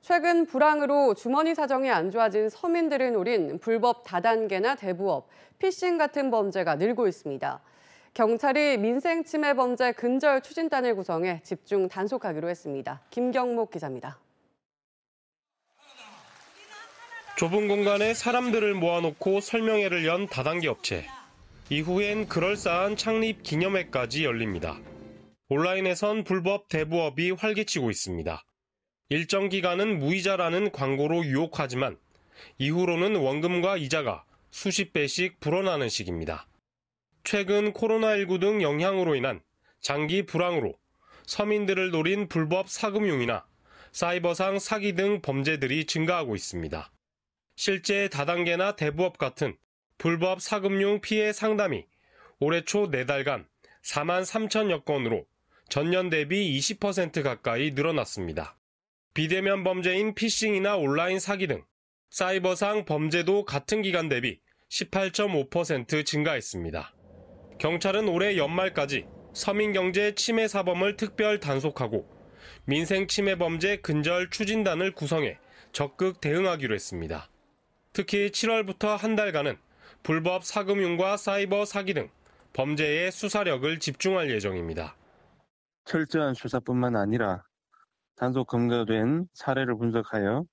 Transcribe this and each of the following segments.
최근 불황으로 주머니 사정이 안 좋아진 서민들을 노린 불법 다단계나 대부업, 피싱 같은 범죄가 늘고 있습니다. 경찰이 민생 침해 범죄 근절 추진단을 구성해 집중 단속하기로 했습니다. 김경목 기자입니다. 좁은 공간에 사람들을 모아놓고 설명회를 연 다단계 업체. 이후엔 그럴싸한 창립 기념회까지 열립니다. 온라인에선 불법 대부업이 활개치고 있습니다. 일정 기간은 무이자라는 광고로 유혹하지만 이후로는 원금과 이자가 수십 배씩 불어나는 식입니다. 최근 코로나19 등 영향으로 인한 장기 불황으로 서민들을 노린 불법 사금융이나 사이버상 사기 등 범죄들이 증가하고 있습니다. 실제 다단계나 대부업 같은 불법 사금융 피해 상담이 올해 초 4달간 4만 3천여 건으로 전년 대비 20% 가까이 늘어났습니다. 비대면 범죄인 피싱이나 온라인 사기 등 사이버상 범죄도 같은 기간 대비 18.5% 증가했습니다. 경찰은 올해 연말까지 서민경제 침해 사범을 특별 단속하고 민생 침해 범죄 근절 추진단을 구성해 적극 대응하기로 했습니다. 특히 7월부터 한 달간은 불법 사금융과 사이버 사기 등 범죄의 수사력을 집중할 예정입니다. 철저한 수사뿐만 아니라 단속 검거된 사례를 분석하여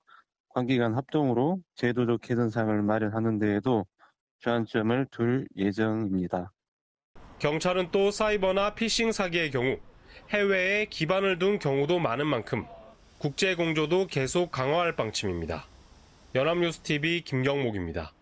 관기관 합동으로 제도적 개선상을 마련하는 데에도 주안점을 둘 예정입니다. 경찰은 또 사이버나 피싱 사기의 경우 해외에 기반을 둔 경우도 많은 만큼 국제 공조도 계속 강화할 방침입니다. 연합뉴스TV 김경목입니다.